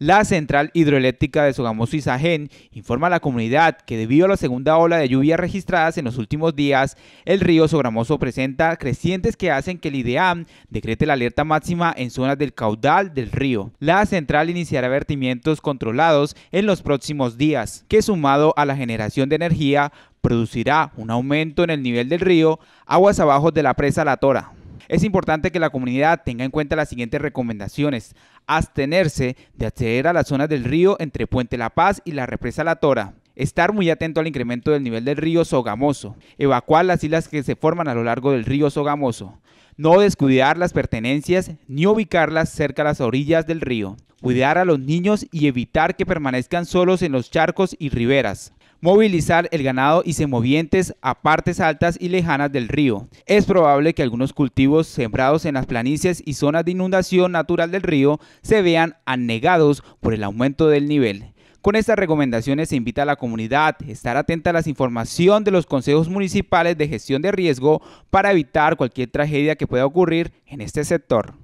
La central hidroeléctrica de Sogamoso y Sajén informa a la comunidad que debido a la segunda ola de lluvias registradas en los últimos días, el río Sogamoso presenta crecientes que hacen que el IDEAM decrete la alerta máxima en zonas del caudal del río. La central iniciará vertimientos controlados en los próximos días, que sumado a la generación de energía producirá un aumento en el nivel del río aguas abajo de la presa La Tora. Es importante que la comunidad tenga en cuenta las siguientes recomendaciones. Abstenerse de acceder a las zonas del río entre Puente La Paz y la represa La Tora. Estar muy atento al incremento del nivel del río Sogamoso. Evacuar las islas que se forman a lo largo del río Sogamoso. No descuidar las pertenencias ni ubicarlas cerca a las orillas del río. Cuidar a los niños y evitar que permanezcan solos en los charcos y riberas movilizar el ganado y semovientes a partes altas y lejanas del río. Es probable que algunos cultivos sembrados en las planicies y zonas de inundación natural del río se vean anegados por el aumento del nivel. Con estas recomendaciones se invita a la comunidad a estar atenta a la información de los consejos municipales de gestión de riesgo para evitar cualquier tragedia que pueda ocurrir en este sector.